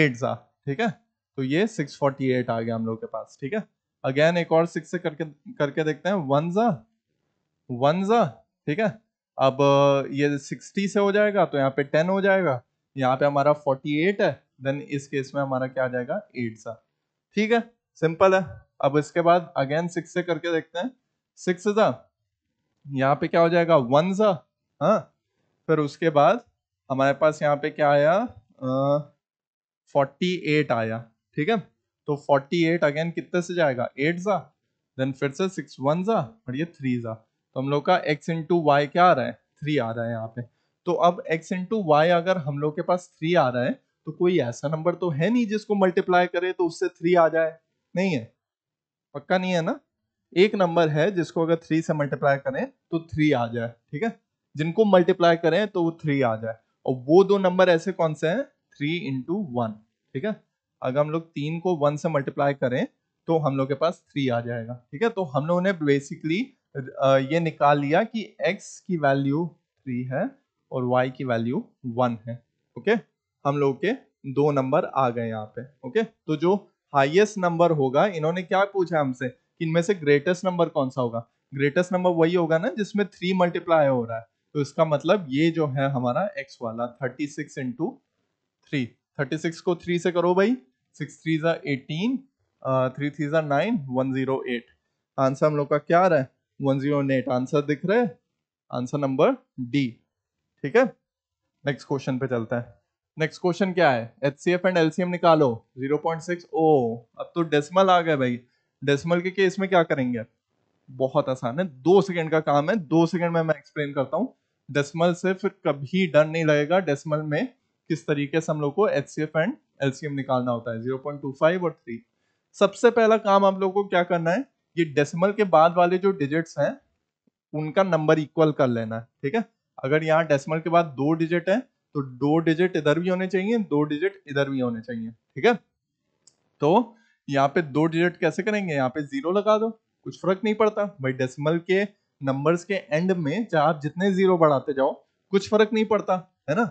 एट जा ठीक है तो ये 648 आ गया हम लोग के पास ठीक है अगेन एक और सिक्स से करके करके देखते हैं वन जा वन जा ठीक है अब ये 60 से हो जाएगा तो यहाँ पे 10 हो जाएगा यहाँ पे हमारा 48 है देन इस केस में हमारा क्या आ जाएगा एट सा ठीक है सिंपल है अब इसके बाद अगेन सिक्स से करके देखते हैं सिक्स जा यहाँ पे क्या हो जाएगा वन जा हाँ फिर उसके बाद हमारे पास यहाँ पे क्या आया आ, 48 आया ठीक है तो 48 अगेन कितने से जाएगा एट जा देन फिर से सिक्स वन जा और ये थ्री जा तो हम लोग का x इंटू वाई क्या आ रहा है थ्री आ रहा है यहाँ पे तो अब x इंटू वाई अगर हम लोग के पास थ्री आ रहा है तो कोई ऐसा नंबर तो है नहीं जिसको मल्टीप्लाई करे तो उससे थ्री आ जाए नहीं है पक्का नहीं है ना एक नंबर है जिसको अगर थ्री से मल्टीप्लाई करें तो थ्री आ जाए ठीक है जिनको मल्टीप्लाई करें तो वो थ्री आ जाए और वो दो नंबर ऐसे कौन से हैं थ्री इंटू वन ठीक है अगर हम लोग तीन को वन से मल्टीप्लाई करें तो हम लोग के पास थ्री आ जाएगा ठीक है तो हम लोगों ने बेसिकली ये निकाल लिया कि x की वैल्यू थ्री है और y की वैल्यू वन है ओके हम लोग के दो नंबर आ गए यहाँ पे ओके तो जो हाईएस्ट नंबर होगा इन्होंने क्या पूछा हमसे कि इनमें से ग्रेटेस्ट नंबर कौन सा होगा ग्रेटेस्ट नंबर वही होगा ना जिसमें थ्री मल्टीप्लाई हो रहा है तो इसका मतलब ये जो है हमारा x वाला thirty six into three thirty six को थ्री से करो भाई सिक्स थ्री ज़ा एटीन थ्री थ्री ज़ा nine one zero eight answer हम लोग का क्या आ रहा है वन ज़ीरो एट आंसर दिख रहा है आंसर नंबर डी ठीक है नेक्स्ट क्वेश्चन पे चलता है नेक्स्ट क्वेश्चन क्या है H C F and L C M निकालो जीरो पॉइंट सिक्स ओ अब तो डेसिमल आ गया भाई डेसिमल के केस में क्या करेंगे बहुत आसान है दो सेकंड का काम है दो सेकंड में मैं एक्सप्लेन करता हूँ डेसिमल से फिर कभी डर नहीं लगेगा डेसिमल में किस तरीके से हम लोग को एच एंड एलसीएम निकालना होता है फाइव और थ्री सबसे पहला काम आप लोग को क्या करना है ये डेसिमल के बाद वाले जो डिजिट्स हैं उनका नंबर इक्वल कर लेना है ठीक है अगर यहाँ डेसिमल के बाद दो डिजिट है तो दो डिजिट इधर भी होने चाहिए दो डिजिट इधर भी होने चाहिए ठीक है तो यहाँ पे दो डिजिट कैसे करेंगे यहाँ पे जीरो लगा दो कुछ फर्क नहीं पड़ता भाई डेसिमल के नंबर्स के एंड में चाहे आप जितने जीरो बढ़ाते जाओ कुछ फर्क नहीं पड़ता है ना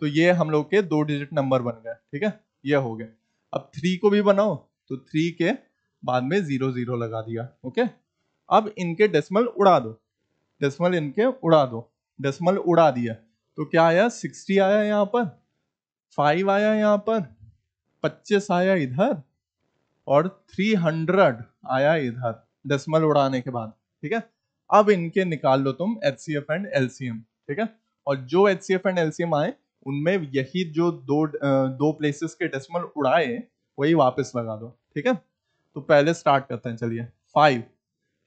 तो ये हम लोग के दो डिजिट नंबर बन गए ठीक है ये हो गए अब थ्री को भी बनाओ तो थ्री के बाद में जीरो जीरो लगा दिया ओके अब इनके डेसिमल उड़ा दो डेसिमल इनके उड़ा दो डेसिमल उड़ा दिया तो क्या आया सिक्सटी आया यहाँ पर फाइव आया यहाँ पर पच्चीस आया इधर और थ्री हंड्रेड आया इधर डेसिमल उड़ाने के बाद ठीक है अब इनके निकाल लो तुम H C F and L C M ठीक है और जो H C F and L C M आए उनमें यही जो दो दो प्लेसेस के डेसिमल उड़ाए वही वापस लगा दो ठीक है तो पहले स्टार्ट करते हैं चलिए फाइव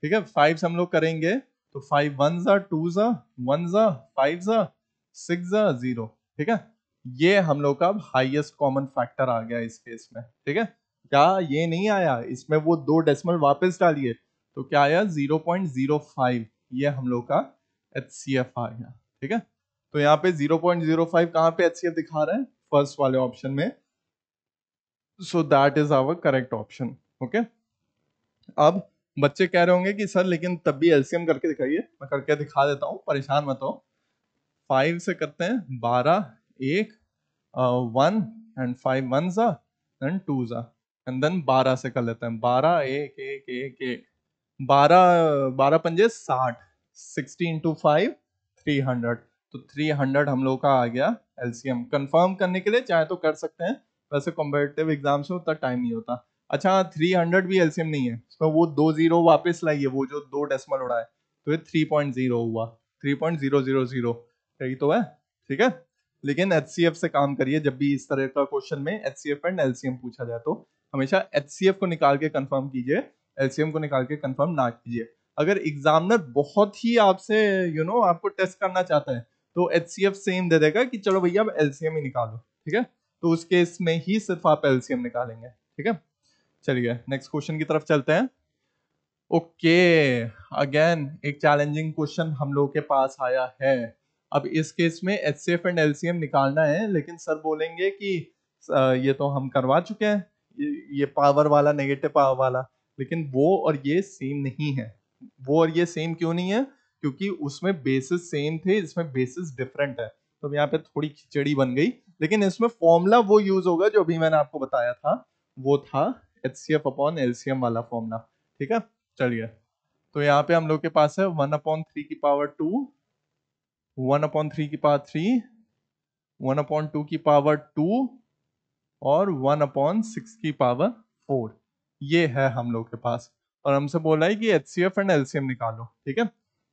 ठीक है फाइव से हम लोग करेंगे तो फाइव वन जा टू जा वन जा फाइव जा सिक्स जा जीरो ठीक है ये हम लोग का हाईएस्ट कॉमन फैक्टर आ गया इस केस में ठीक है क्या ये नहीं आया इसमें वो दो डेसिमल वापस डालिए तो क्या आया जीरो पॉइंट जीरो फाइव ये हम लोग का एच सी एफ आ गया ठीक है तो यहाँ पे 0.05 पॉइंट जीरो फाइव कहाँ पे एच दिखा रहा है फर्स्ट वाले ऑप्शन में so that is our correct option okay अब बच्चे कह रहे होंगे कि सर लेकिन तब भी एलसीएम करके दिखाइए मैं करके दिखा देता हूँ परेशान मत हो फाइव से करते हैं बारह एक वन एंड फाइव वन सा एंड टू सा एंड देन बारह से कर लेते हैं बारह एक एक एक एक बारह बारह पंजे साठ sixty two five three hundred तो 300 हम लोग का आ गया एलसीएम कंफर्म करने के लिए चाहे तो कर सकते हैं वैसे कॉम्पिटेटिव एग्जाम से उतना टाइम नहीं होता अच्छा थ्री हंड्रेड भी एलसीएम नहीं है तो वो दो जीरो वापस लाइए वो जो दो डेसिमल उड़ा है तो ये थ्री पॉइंट जीरो हुआ थ्री जीरो जीरो यही तो है ठीक है लेकिन एच से काम करिए जब भी इस तरह का क्वेश्चन में एच एंड एलसीएम पूछा जाए तो हमेशा एच को निकाल के कन्फर्म कीजिए एलसीएम को निकाल के कन्फर्म ना कीजिए अगर एग्जामिनर बहुत ही आपसे यू you नो know, आपको टेस्ट करना चाहता है तो एच सी एफ सेम दे देगा कि चलो भैया अब एलसीएम ही निकालो ठीक है तो उस केस में ही सिर्फ आप एलसीएम निकालेंगे ठीक है चलिए नेक्स्ट क्वेश्चन की तरफ चलते हैं ओके अगेन एक चैलेंजिंग क्वेश्चन हम लोगों के पास आया है अब इस केस में H C F and LCM निकालना है लेकिन सर बोलेंगे कि ये तो हम करवा चुके हैं ये पावर वाला नेगेटिव पावर वाला लेकिन वो और ये सेम नहीं है वो और ये सेम क्यों नहीं है क्योंकि उसमें बेसिस सेम थे इसमें बेसिस डिफरेंट है तो यहाँ पे थोड़ी खिचड़ी बन गई लेकिन इसमें फॉर्मूला वो यूज होगा जो अभी मैंने आपको बताया था वो था H C F upon LCM वाला फॉर्मूला ठीक है चलिए तो यहाँ पे हम लोग के पास है वन अपॉन थ्री की power two one upon three की power three one upon two की पावर टू और वन अपॉन सिक्स की पावर फोर ये है हम लोग के पास और हमसे बोला है कि H C F and LCM निकालो ठीक है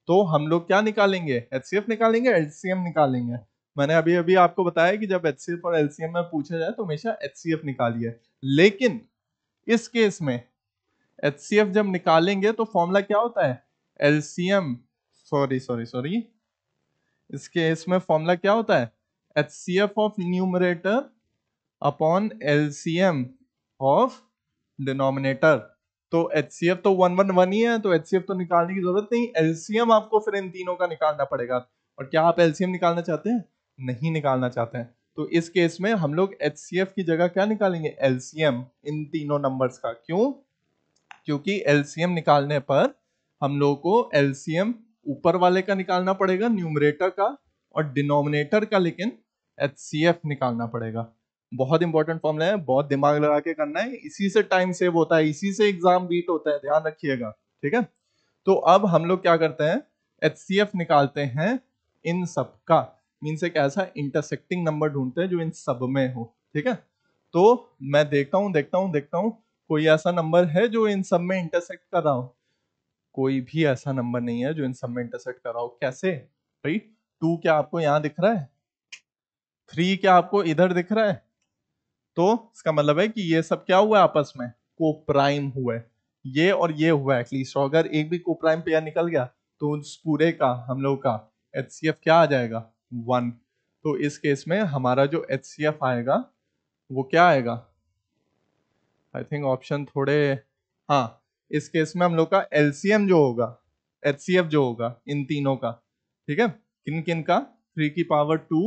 तो हम लोग क्या निकालेंगे एच निकालेंगे एल निकालेंगे मैंने अभी अभी आपको बताया कि जब एच और एल में पूछा जाए तो हमेशा एच निकालिए लेकिन इस केस में एच जब निकालेंगे तो फॉर्मूला क्या होता है एल सॉरी सॉरी सॉरी इस केस में फॉर्मूला क्या होता है H C F of numerator upon L C M of denominator तो एच तो वन वन वन ही है तो एच तो निकालने की जरूरत नहीं एल्सियम आपको फिर इन तीनों का निकालना पड़ेगा और क्या आप एल्सियम निकालना चाहते हैं नहीं निकालना चाहते हैं तो इस केस में हम लोग एच की जगह क्या निकालेंगे एल्सियम इन तीनों नंबर्स का क्यों क्योंकि एल्सियम निकालने पर हम लोगों को एल्सियम ऊपर वाले का निकालना पड़ेगा न्यूमरेटर का और डिनोमिनेटर का लेकिन एच निकालना पड़ेगा बहुत इंपॉर्टेंट फॉर्मुला है बहुत दिमाग लगा के करना है इसी से टाइम सेव होता है इसी से एग्जाम बीट होता है ध्यान रखिएगा ठीक है तो अब हम लोग क्या करते हैं एच निकालते हैं इन सब का मीन्स एक ऐसा इंटरसेक्टिंग नंबर ढूंढते हैं जो इन सब में हो ठीक है तो मैं देखता हूं देखता हूँ देखता हूँ कोई ऐसा नंबर है जो इन सब में इंटरसेक्ट कर रहा हो कोई भी ऐसा नंबर नहीं है जो इन सब में इंटरसेक्ट कर रहा हो कैसे भाई टू क्या आपको यहाँ दिख रहा है थ्री क्या आपको इधर दिख रहा है तो इसका मतलब है कि ये सब क्या हुआ आपस में को प्राइम हुए ये और ये हुआ एटलीस्ट अगर एक भी को प्राइम पेयर निकल गया तो उस पूरे का हम लोग का एच क्या आ जाएगा वन तो इस केस में हमारा जो एच आएगा वो क्या आएगा आई थिंक ऑप्शन थोड़े हाँ इस केस में हम लोग का एल जो होगा एच जो होगा इन तीनों का ठीक है किन किन का थ्री की पावर टू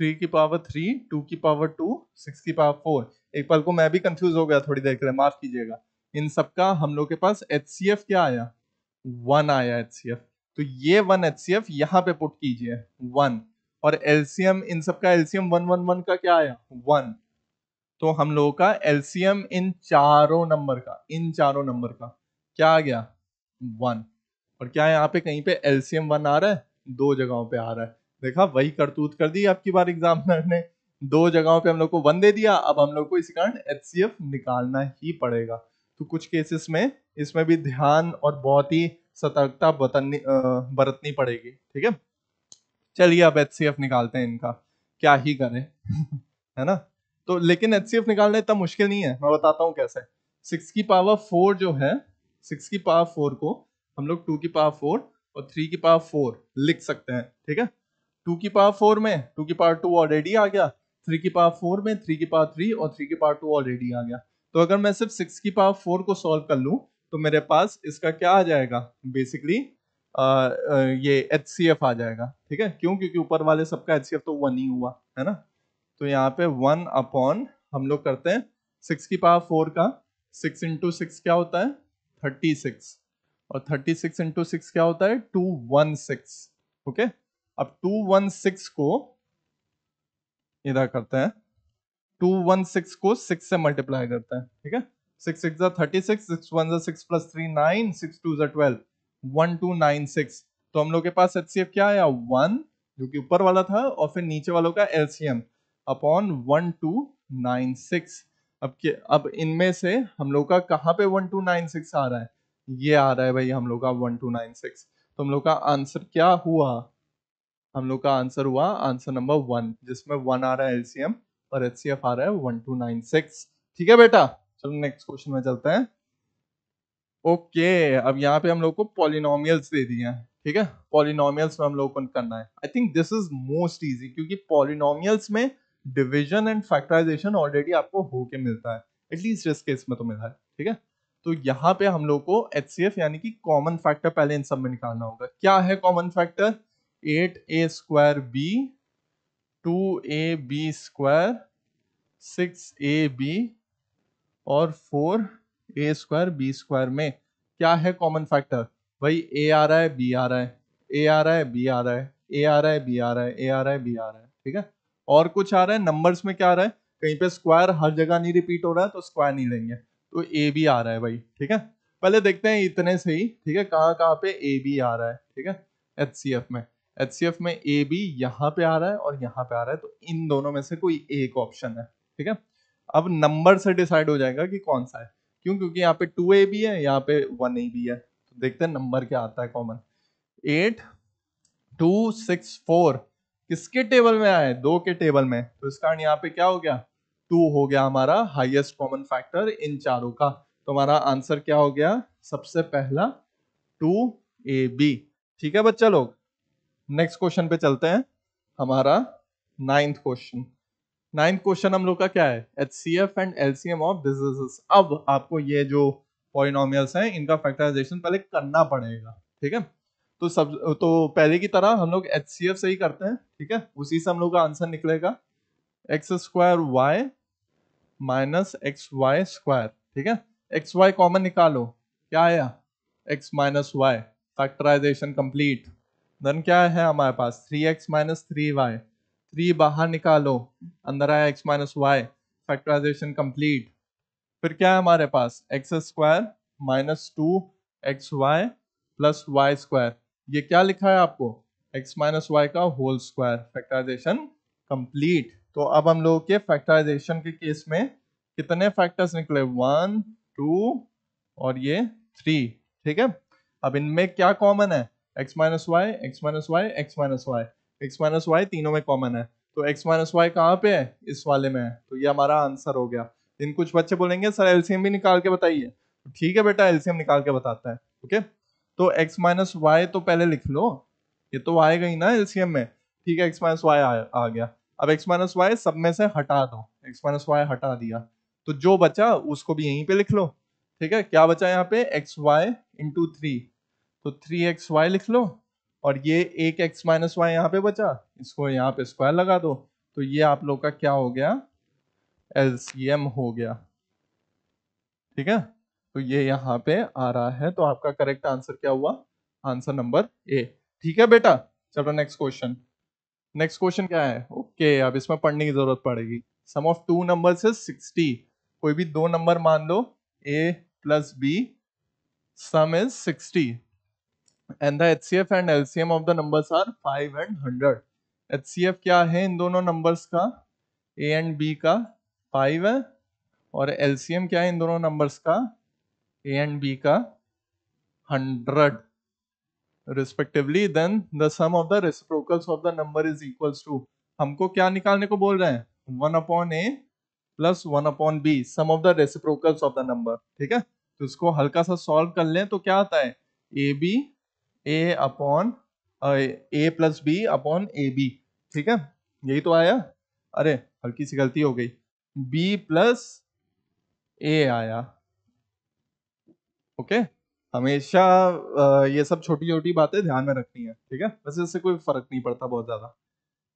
थ्री की पावर थ्री टू की पावर टू सिक्स की पावर फोर एक पल को मैं भी कंफ्यूज हो गया थोड़ी देर के लिए माफ कीजिएगा इन सब का हम लोग के पास एच क्या आया वन आया एच तो ये वन एच सी एफ यहाँ पे पुट कीजिए वन और एल्सियम इन सब का एल्सियम वन वन वन का क्या आया वन तो हम लोगों का एल्सियम इन चारों नंबर का इन चारों नंबर का क्या आ गया वन और क्या यहाँ पे कहीं पे एल्सियम वन आ रहा है दो जगहों पे आ रहा है देखा वही करतूत कर दी आपकी बार एग्जामिनर ने दो जगहों पे हम लोग को वन दे दिया अब हम लोग को इस कारण एच निकालना ही पड़ेगा तो कुछ केसेस में इसमें भी ध्यान और बहुत ही सतर्कता बरतनी पड़ेगी ठीक है चलिए अब एच निकालते हैं इनका क्या ही करें *laughs* है ना तो लेकिन एच सी निकालना इतना मुश्किल नहीं है मैं बताता हूँ कैसे सिक्स की पावर फोर जो है सिक्स की पावर फोर को हम लोग टू की पावर फोर और थ्री की पावर फोर लिख सकते हैं ठीक है टू की पावर फोर में टू की पावर टू ऑलरेडी आ गया थ्री की पावर फोर में थ्री की पावर थ्री और थ्री की पावर टू ऑलरेडी आ गया तो अगर मैं सिर्फ सिक्स की पावर फोर को सॉल्व कर लूँ तो मेरे पास इसका क्या आ जाएगा बेसिकली ये एच सी एफ आ जाएगा ठीक है क्यों क्योंकि ऊपर वाले सबका एच सी एफ तो वन ही हुआ है ना तो यहाँ पे वन अपॉन हम लोग करते हैं सिक्स की पावर फोर का सिक्स इंटू सिक्स क्या होता है थर्टी सिक्स और थर्टी सिक्स इंटू सिक्स क्या होता है टू वन सिक्स ओके अब 216 को इधर करते हैं 216 को 6 से मल्टीप्लाई करते हैं ठीक है six six thirty six six one six plus three nine six two twelve one two nine six तो हम लोग के पास एच क्या आया वन जो कि ऊपर वाला था और फिर नीचे वालों का LCM upon one two nine six अब के अब इनमें से हम लोग का कहाँ पे वन टू नाइन सिक्स आ रहा है ये आ रहा है भाई हम लोग का वन टू नाइन सिक्स तो हम लोग का आंसर क्या हुआ हम लोग का आंसर हुआ आंसर नंबर वन जिसमें वन आ रहा है एलसीएम और एच आ रहा है वन टू नाइन सिक्स ठीक है बेटा चलो नेक्स्ट क्वेश्चन में चलते हैं ओके अब यहाँ पे हम लोग को पॉलिनोमियल्स दे दिए हैं ठीक है पॉलिनोमियल्स में हम लोग को करना है I think this is most easy क्योंकि पॉलिनोमियल्स में डिविजन एंड फैक्टराइजेशन ऑलरेडी आपको होके मिलता है एटलीस्ट इस केस में तो मिला है ठीक है तो यहाँ पे हम लोग को एच यानी कि कॉमन फैक्टर पहले इन सब में निकालना होगा क्या है common factor eight a square b two a b square six a b और four a square b square में क्या है कॉमन फैक्टर भाई ए आ रहा है बी आ रहा है ए आ रहा है बी आ रहा है ए आ रहा है बी आ रहा है ए आ रहा है बी आ रहा है ठीक है और कुछ आ रहा है नंबर्स में क्या आ रहा है कहीं पे स्क्वायर हर जगह नहीं रिपीट हो रहा है तो स्क्वायर नहीं लेंगे तो ए भी आ रहा है भाई ठीक है पहले देखते हैं इतने से ही ठीक है कहाँ कहाँ पे ए भी आ रहा है ठीक है एच में एच में ए बी यहाँ पे आ रहा है और यहाँ पे आ रहा है तो इन दोनों में से कोई एक ऑप्शन है ठीक है अब नंबर से डिसाइड हो जाएगा कि कौन सा है क्यों क्योंकि यहाँ पे टू ए बी है यहाँ पे वन ए बी है तो देखते हैं नंबर क्या आता है common eight two six four किसके टेबल में आए दो के टेबल में तो इस कारण यहाँ पे क्या हो गया टू हो गया हमारा हाइएस्ट कॉमन फैक्टर इन चारों का तो हमारा आंसर क्या हो गया सबसे पहला टू ए बी ठीक है बच्चा लोग नेक्स्ट क्वेश्चन पे चलते हैं हमारा नाइन्थ क्वेश्चन नाइन्थ क्वेश्चन हम लोग का क्या है H C F and L C M of business अब आपको ये जो पॉइनोम हैं इनका फैक्टराइजेशन पहले करना पड़ेगा ठीक है तो सब तो पहले की तरह हम लोग एच सी एफ से ही करते हैं ठीक है उसी से हम लोग का आंसर निकलेगा x square y minus x y square ठीक है एक्स वाई कॉमन निकालो क्या आया x minus y factorization complete धन क्या है हमारे पास three x minus three y three बाहर निकालो अंदर आया x minus y factorization complete फिर क्या है हमारे पास x square minus two x y plus y square ये क्या लिखा है आपको एक्स माइनस वाई का होल स्क्वायर फैक्टराइजेशन कंप्लीट तो अब हम लोगों के फैक्टराइजेशन के केस में कितने फैक्टर्स निकले वन टू और ये थ्री ठीक है अब इनमें क्या कॉमन है x minus y x minus y x minus y x minus y तीनों में कॉमन है तो एक्स माइनस वाई कहाँ पे है इस वाले में है तो ये हमारा आंसर हो गया इन कुछ बच्चे बोलेंगे सर एलसीएम भी निकाल के बताइए तो ठीक है बेटा एलसीएम निकाल के बताता है ओके तो एक्स माइनस वाई तो पहले लिख लो ये तो आए गई ना एलसीएम में ठीक है एक्स माइनस वाई आ गया अब एक्स माइनस वाई सब में से हटा दो एक्स माइनस वाई हटा दिया तो जो बचा उसको भी यहीं पे लिख लो ठीक है क्या बचा यहाँ पे एक्स वाई इंटू थ्री तो थ्री एक्स वाई लिख लो और ये एक एक्स माइनस वाई यहाँ पे बचा इसको यहाँ पे स्क्वायर लगा दो तो ये आप लोग का क्या हो गया एम हो गया ठीक है तो ये यहाँ पे आ रहा है तो आपका करेक्ट आंसर क्या हुआ आंसर नंबर ए ठीक है बेटा चलो नेक्स्ट क्वेश्चन नेक्स्ट क्वेश्चन क्या है ओके अब इसमें पढ़ने की जरूरत पड़ेगी सम ऑफ टू नंबर से सिक्सटी कोई भी दो नंबर मान लो a plus b sum is sixty and the HCF and LCM of the numbers are five and hundred HCF क्या है इन दोनों नंबर्स का ए एंड बी का फाइव है और एलसीएम क्या है इन दोनों नंबर्स का ए एंड बी का hundred respectively then the sum of the reciprocals of the number is equals to हमको क्या निकालने को बोल रहे हैं one upon a plus one upon b sum of the reciprocals of the number ठीक है तो इसको हल्का सा सॉल्व कर लें तो क्या आता है a b a upon a plus b upon a b ठीक है यही तो आया अरे हल्की सी गलती हो गई बी प्लस ए आया ओके हमेशा ये सब छोटी छोटी बातें ध्यान में रखनी है ठीक है वैसे इससे कोई फर्क नहीं पड़ता बहुत ज्यादा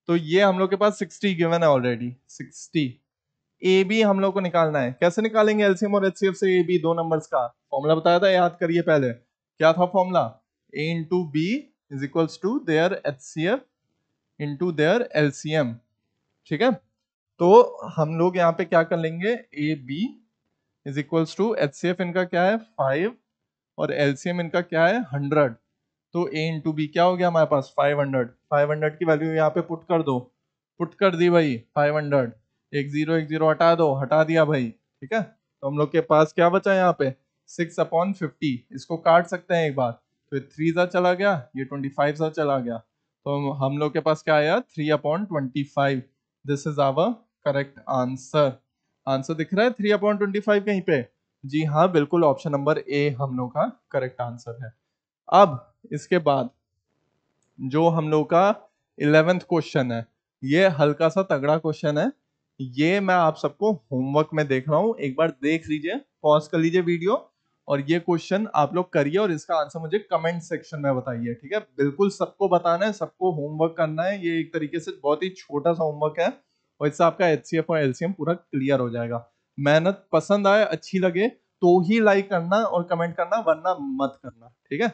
तो ये हम लोग के पास सिक्सटी गिवन है ऑलरेडी सिक्सटी ए बी हम लोग को निकालना है कैसे निकालेंगे एलसीएम और एचसीएफ से ए बी दो नंबर्स का फॉर्मूला बताया था याद करिए पहले क्या था formula A into B is equals to their HCF into their LCM ठीक है तो हम लोग यहाँ पे क्या कर लेंगे a b is equals to H C F इनका क्या है फाइव और एल सी एम इनका क्या है हंड्रेड तो ए इंटू बी क्या हो गया हमारे पास फाइव हंड्रेड फाइव हंड्रेड की वैल्यू यहाँ पे पुट कर दो पुट कर दी भाई फाइव हंड्रेड एक जीरो एक जीरो हटा दो हटा दिया भाई ठीक है तो हम लोग के पास क्या बचा यहाँ पे सिक्स अपॉन फिफ्टी इसको काट सकते हैं एक बार फिर थ्री सा चला गया ये ट्वेंटी फाइव सा चला गया तो हम लोग के पास क्या आया three upon twenty five this is our correct answer answer दिख रहा है थ्री अपॉन ट्वेंटी फाइव कहीं पे जी हाँ बिल्कुल ऑप्शन नंबर ए हम लोग का करेक्ट आंसर है अब इसके बाद जो हम लोग का इलेवेंथ क्वेश्चन है ये हल्का सा तगड़ा क्वेश्चन है ये मैं आप सबको होमवर्क में देख रहा हूँ एक बार देख लीजिए पॉज कर लीजिए वीडियो और ये क्वेश्चन आप लोग करिए और इसका आंसर मुझे कमेंट सेक्शन में बताइए ठीक है बिल्कुल सबको बताना है सबको होमवर्क करना है ये एक तरीके से बहुत ही छोटा सा होमवर्क है और इससे आपका एच और एल पूरा क्लियर हो जाएगा मेहनत पसंद आए अच्छी लगे तो ही लाइक करना और कमेंट करना वरना मत करना ठीक है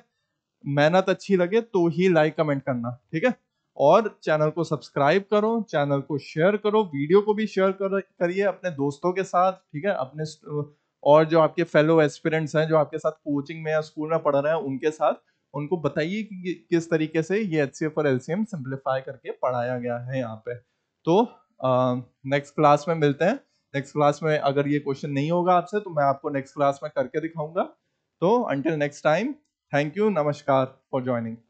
मेहनत अच्छी लगे तो ही लाइक कमेंट करना ठीक है और चैनल को सब्सक्राइब करो चैनल को शेयर करो वीडियो को भी शेयर करिए अपने दोस्तों के साथ ठीक है अपने और जो आपके फेलो एस्पिरेंट्स हैं जो आपके साथ कोचिंग में या स्कूल में पढ़ रहे हैं उनके साथ उनको बताइए कि किस तरीके से ये एच और एल सिंप्लीफाई करके पढ़ाया गया है यहाँ पे तो नेक्स्ट क्लास में मिलते हैं नेक्स्ट क्लास में अगर ये क्वेश्चन नहीं होगा आपसे तो मैं आपको नेक्स्ट क्लास में करके दिखाऊंगा तो until next time thank you नमस्कार फॉर ज्वाइनिंग